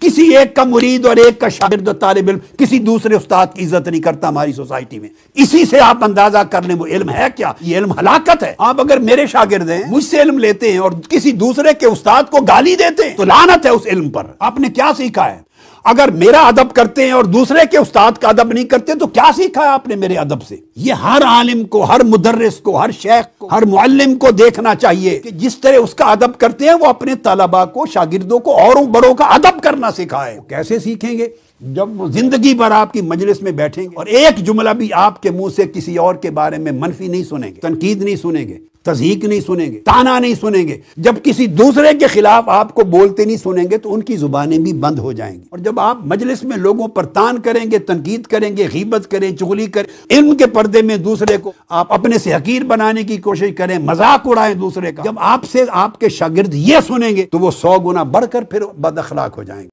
किसी एक का मुरीद और एक का शागिर्द तालब इल्म किसी दूसरे उस्ताद की इज्जत नहीं करता हमारी सोसाइटी में इसी से आप अंदाजा कर में इल्म है क्या ये इल्म हलाकत है आप अगर मेरे शागिर्द हैं मुझसे इल्म लेते हैं और किसी दूसरे के उस्ताद को गाली देते हैं तो लानत है उस इल्म पर आपने क्या सीखा है अगर मेरा अदब करते हैं और दूसरे के उस्ताद का अदब नहीं करते तो क्या सीखा है आपने मेरे अदब से ये हर आलिम को हर मुदर्रिस को हर शेख को हर मुअल्लिम को देखना चाहिए कि जिस तरह उसका अदब करते हैं वो अपने तलबा को शागिर्दों को औरों बड़ों का अदब करना सिखाए तो कैसे सीखेंगे जब जिंदगी भर आपकी मजलिस में बैठेंगे और एक जुमला भी आपके मुंह से किसी और के बारे में मनफी नहीं सुनेंगे तनकीद नहीं सुनेंगे तजीक नहीं सुनेंगे ताना नहीं सुनेंगे जब किसी दूसरे के खिलाफ आपको बोलते नहीं सुनेंगे तो उनकी जुबानें भी बंद हो जाएंगी और जब आप मजलिस में लोगों पर तान करेंगे तनकीद करेंगे हिब्बत करें चुगली करें इल्म के पर्दे में दूसरे को आप अपने से हकीर बनाने की कोशिश करें मजाक उड़ाएं दूसरे का जब आपसे आपके शागिर्द ये सुनेंगे तो वो सौ गुना बढ़कर फिर बदअखलाक हो जाएंगे